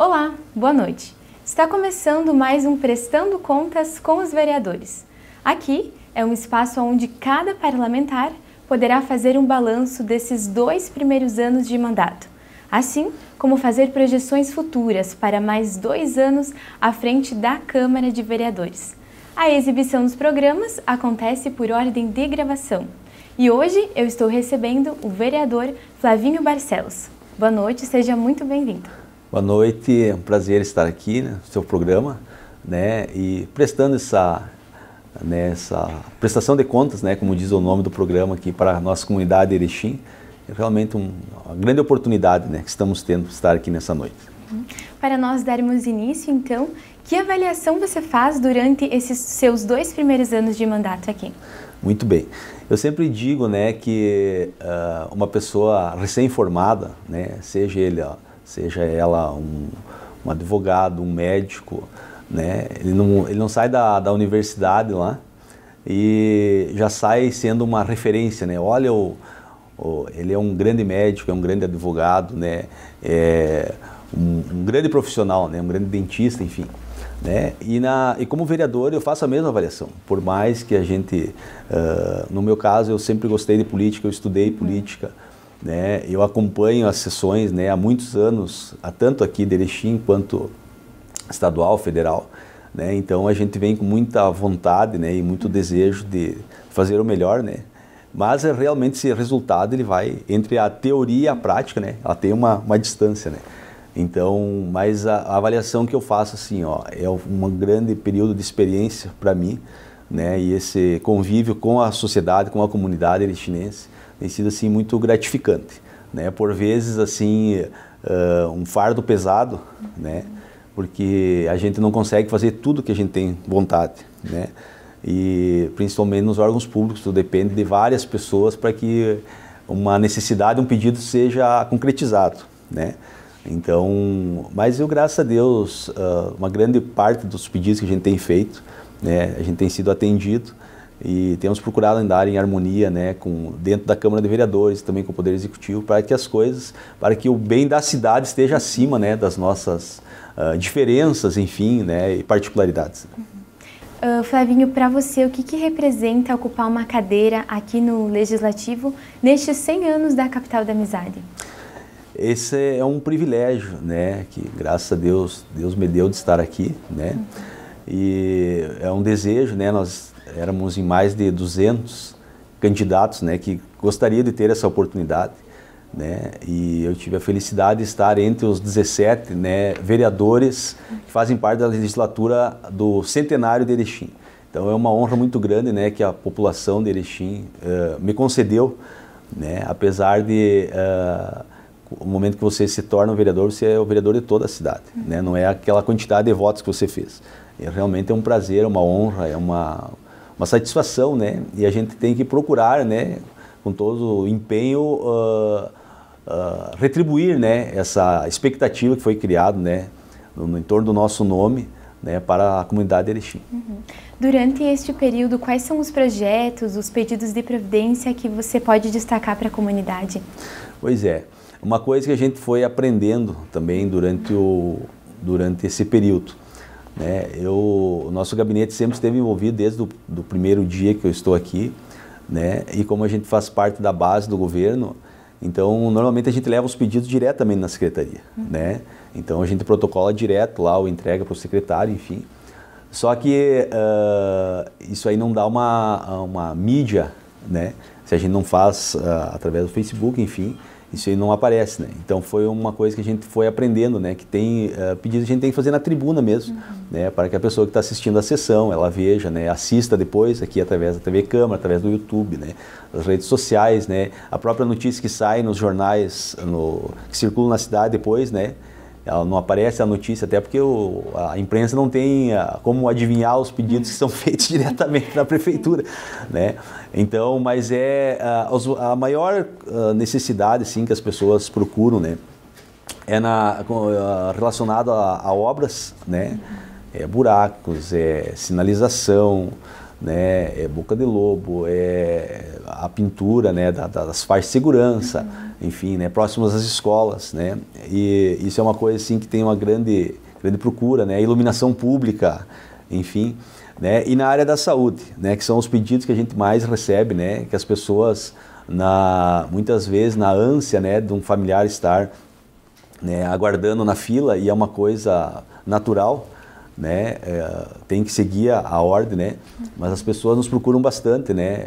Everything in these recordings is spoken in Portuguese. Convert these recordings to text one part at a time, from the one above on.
Olá, boa noite. Está começando mais um Prestando Contas com os Vereadores. Aqui é um espaço onde cada parlamentar poderá fazer um balanço desses dois primeiros anos de mandato, assim como fazer projeções futuras para mais dois anos à frente da Câmara de Vereadores. A exibição dos programas acontece por ordem de gravação. E hoje eu estou recebendo o vereador Flavinho Barcelos. Boa noite, seja muito bem-vindo. Boa noite, é um prazer estar aqui né, no seu programa, né, e prestando essa, né, essa prestação de contas, né, como diz o nome do programa aqui para a nossa comunidade Erechim, é realmente um, uma grande oportunidade, né, que estamos tendo de estar aqui nessa noite. Para nós darmos início, então, que avaliação você faz durante esses seus dois primeiros anos de mandato aqui? Muito bem. Eu sempre digo, né, que uh, uma pessoa recém-formada, né, seja ele... Uh, seja ela um, um advogado, um médico, né? Ele não, ele não sai da, da universidade lá e já sai sendo uma referência, né? Olha, o, o ele é um grande médico, é um grande advogado, né? É um, um grande profissional, né? Um grande dentista, enfim. Né? E, na, e como vereador eu faço a mesma avaliação, por mais que a gente, uh, no meu caso eu sempre gostei de política, eu estudei política, né? Eu acompanho as sessões né, há muitos anos, tanto aqui de Erechim quanto estadual, federal. Né? Então a gente vem com muita vontade né, e muito desejo de fazer o melhor, né? Mas é, realmente esse resultado ele vai entre a teoria e a prática, né? Ela tem uma, uma distância, né? Então, mas a, a avaliação que eu faço assim, ó, é um grande período de experiência para mim, né? E esse convívio com a sociedade, com a comunidade erechinense tem sido assim muito gratificante, né? Por vezes assim uh, um fardo pesado, né? Porque a gente não consegue fazer tudo que a gente tem vontade, né? E principalmente nos órgãos públicos, tu depende de várias pessoas para que uma necessidade, um pedido seja concretizado, né? Então, mas eu graças a Deus, uma grande parte dos pedidos que a gente tem feito, né, a gente tem sido atendido e temos procurado andar em harmonia, né, com dentro da Câmara de Vereadores, também com o Poder Executivo, para que as coisas, para que o bem da cidade esteja acima, né, das nossas uh, diferenças, enfim, né, e particularidades. Uhum. Uh, Flavinho, para você, o que, que representa ocupar uma cadeira aqui no Legislativo nestes 100 anos da capital da amizade? Esse é um privilégio, né, que graças a Deus, Deus me deu de estar aqui, né, uhum. e é um desejo, né, nós éramos em mais de 200 candidatos né, que gostaria de ter essa oportunidade. Né? E eu tive a felicidade de estar entre os 17 né, vereadores que fazem parte da legislatura do centenário de Erechim. Então é uma honra muito grande né, que a população de Erechim uh, me concedeu, né, apesar de uh, o momento que você se torna um vereador, você é o vereador de toda a cidade, né? não é aquela quantidade de votos que você fez. E é, realmente é um prazer, é uma honra, é uma, uma satisfação, né? E a gente tem que procurar, né, com todo o empenho, uh, uh, retribuir, né, essa expectativa que foi criada, né, no, no, entorno do nosso nome, né, para a comunidade de Erechim. Uhum. Durante este período, quais são os projetos, os pedidos de providência que você pode destacar para a comunidade? Pois é, uma coisa que a gente foi aprendendo também durante, o, durante esse período né? Eu, o nosso gabinete sempre esteve envolvido desde o do primeiro dia que eu estou aqui, né? e como a gente faz parte da base do governo, então normalmente a gente leva os pedidos diretamente na secretaria. Uhum. Né? Então a gente protocola direto lá, ou entrega para o secretário, enfim. Só que uh, isso aí não dá uma, uma mídia, né? se a gente não faz uh, através do Facebook, enfim. Isso aí não aparece, né? Então foi uma coisa que a gente foi aprendendo, né? Que tem uh, eh, pedido que a gente tem que fazer na tribuna mesmo, uhum. né? Para que a pessoa que está assistindo a sessão, ela veja, né? Assista depois aqui através da TV Câmara, através do YouTube, né? Das redes sociais, né? A própria notícia que sai nos jornais, no, que circula na cidade depois, né? ela não aparece a notícia, até porque o, a imprensa não tem a, ah, como adivinhar os pedidos que são feitos diretamente na prefeitura, né? Então, mas é a, ah, a maior ah, necessidade, sim, que as pessoas procuram, né? É na, relacionado a, a obras, né? É buracos, é sinalização, né? É boca de lobo, é a pintura né, da, das faixas de segurança, uhum. enfim, né, próximas às escolas. Né? E isso é uma coisa assim, que tem uma grande, grande procura, né? iluminação pública, enfim. Né? E na área da saúde, né? que são os pedidos que a gente mais recebe, né? que as pessoas, na, muitas vezes, na ânsia né? de um familiar estar né? aguardando na fila, e é uma coisa natural, né? É, tem que seguir a, a ordem, né? Mas as pessoas nos procuram bastante, né?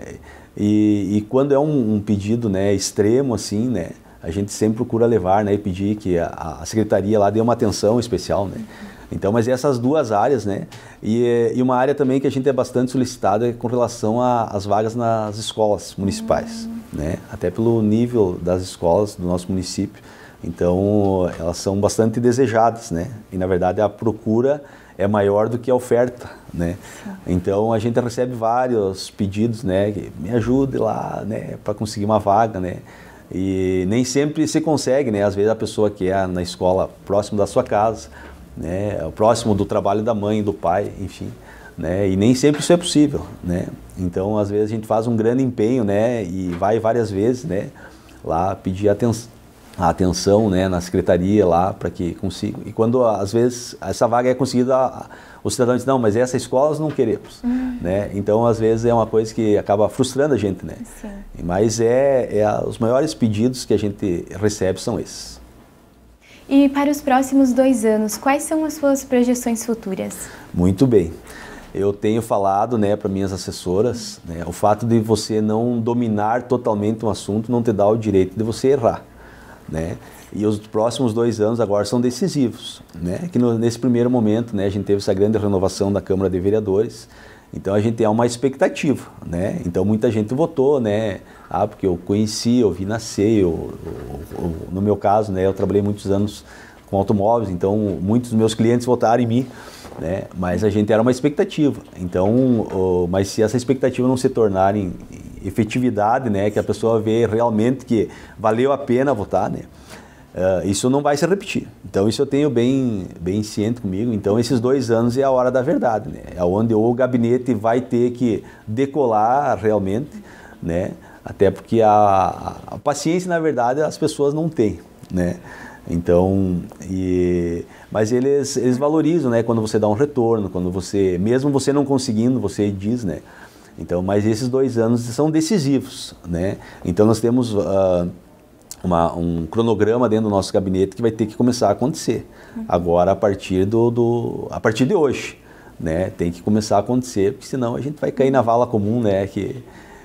E, e quando é um, um, pedido né, extremo, assim, né, a gente sempre procura levar né, e pedir que a, a secretaria lá dê uma atenção especial. Né? Então, mas essas duas áreas, né? E, e, uma área também que a gente é bastante solicitada é com relação às vagas nas escolas municipais, uhum. né? Até pelo nível das escolas do nosso município. Então, elas são bastante desejadas, né? E na verdade a procura é maior do que a oferta, né? Tá. Então a gente recebe vários pedidos, né? Me ajude lá, né? Para conseguir uma vaga, né? E nem sempre se consegue, né? Às vezes a pessoa que é na escola próximo da sua casa, né? Próximo do trabalho da mãe, do pai, enfim, né? E nem sempre isso é possível, né? Então às vezes a gente faz um grande empenho, né? E vai várias vezes, né? Lá pedir atenção a atenção né, na secretaria lá para que consiga E quando, às vezes, essa vaga é conseguida, o cidadão diz, não, mas essa escola nós não queremos. Uhum. Né? Então, às vezes, é uma coisa que acaba frustrando a gente. Né? Mas é, é os maiores pedidos que a gente recebe são esses. E para os próximos dois anos, quais são as suas projeções futuras? Muito bem. Eu tenho falado né, para minhas assessoras, né, o fato de você não dominar totalmente um assunto não te dá o direito de você errar né? E os próximos dois anos agora são decisivos, né? Que no, nesse primeiro momento, né, a gente teve essa grande renovação da Câmara de Vereadores, então a gente tem uma expectativa, né? Então muita gente votou, né? Ah, porque eu conheci, eu vi nascer, eu, eu, eu, no meu caso, né? Eu trabalhei muitos anos com automóveis, então muitos dos meus clientes votaram em mim, né? Mas a gente era uma expectativa. Então, mas se essa expectativa não se tornar em, efetividade, né? Que a pessoa vê realmente que valeu a pena votar, né? Uh, isso não vai se repetir. Então isso eu tenho bem, bem ciente comigo. Então esses dois anos é a hora da verdade, né? É onde o gabinete vai ter que decolar realmente, né? Até porque a, a paciência, na verdade, as pessoas não têm, né? Então, e, mas eles, eles valorizam, né? Quando você dá um retorno, quando você, mesmo você não conseguindo, você diz, né? Então, mas esses dois anos são decisivos, né? Então nós temos uh, uma, um cronograma dentro do nosso gabinete que vai ter que começar a acontecer agora a partir do, do a partir de hoje, né? Tem que começar a acontecer, porque senão a gente vai cair na vala comum, né? Que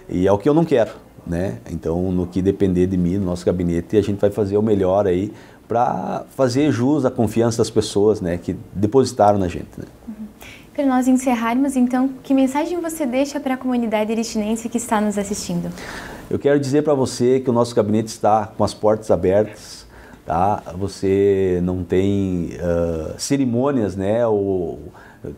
e é o que eu não quero, né? Então, no que depender de mim, do nosso gabinete, a gente vai fazer o melhor aí para fazer jus à confiança das pessoas, né? Que depositaram na gente. Né? Uhum. Para nós encerrarmos, então, que mensagem você deixa para a comunidade eritinense que está nos assistindo? Eu quero dizer para você que o nosso gabinete está com as portas abertas, tá? Você não tem uh, cerimônias, né? Ou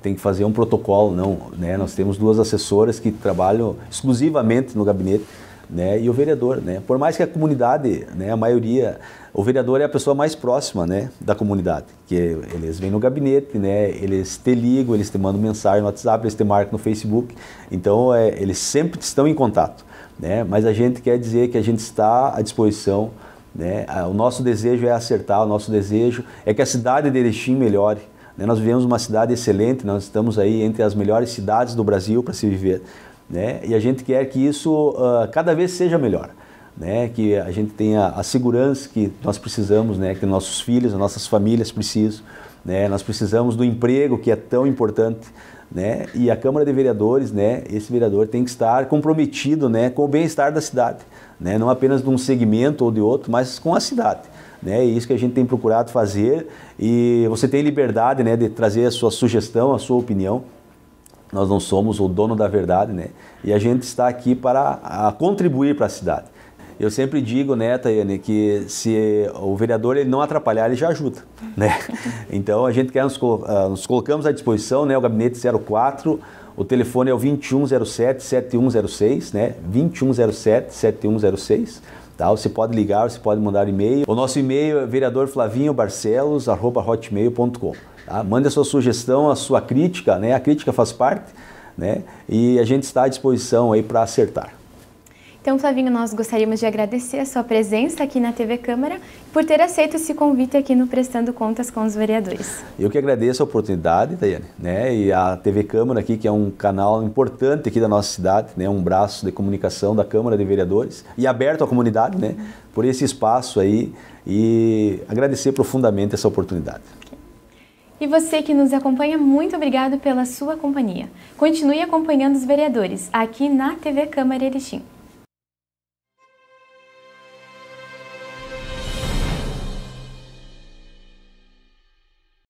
tem que fazer um protocolo, não, né? Nós temos duas assessoras que trabalham exclusivamente no gabinete né? E o vereador, né? Por mais que a comunidade, né, a maioria, o vereador é a pessoa mais próxima, né, da comunidade, que é, eles vêm no gabinete, né? Eles te ligam, eles te mandam mensagem no WhatsApp, eles te marcam no Facebook. Então, é, eles sempre estão em contato, né? Mas a gente quer dizer que a gente está à disposição, né? O nosso desejo é acertar, o nosso desejo é que a cidade de Erechim melhore. Né? Nós vivemos uma cidade excelente, nós estamos aí entre as melhores cidades do Brasil para se viver né? E a gente quer que isso uh, cada vez seja melhor, né? Que a gente tenha a segurança que nós precisamos, né? Que nossos filhos, nossas famílias precisam, né? Nós precisamos do emprego que é tão importante, né? E a Câmara de Vereadores, né? Esse vereador tem que estar comprometido, né? Com o bem-estar da cidade, né? Não apenas de um segmento ou de outro, mas com a cidade. Né, isso que a gente tem procurado fazer e você tem liberdade né, de trazer a sua sugestão, a sua opinião, nós não somos o dono da verdade, né? E a gente está aqui para a, contribuir para a cidade. Eu sempre digo, né, Tayane, que se o vereador ele não atrapalhar, ele já ajuda, né? Então a gente quer nos, ah, nos colocamos à disposição, né? O gabinete 04, o telefone é o 2107 7106, né? 2107 7106. Tá? Você pode ligar, você pode mandar e-mail. O nosso e-mail é vereadorflavinhobarcelos@hotmail.com. Tá? Ah, Mande a sua sugestão, a sua crítica, né? A crítica faz parte, né? E a gente está à disposição aí para acertar. Então, Flavinho, nós gostaríamos de agradecer a sua presença aqui na TV Câmara por ter aceito esse convite aqui no Prestando Contas com os Vereadores. Eu que agradeço a oportunidade, Daiane, né? e a TV Câmara aqui, que é um canal importante aqui da nossa cidade, né? um braço de comunicação da Câmara de Vereadores e aberto à comunidade, né? por esse espaço aí e agradecer profundamente essa oportunidade. E você que nos acompanha, muito obrigado pela sua companhia. Continue acompanhando os vereadores aqui na TV Câmara Erechim.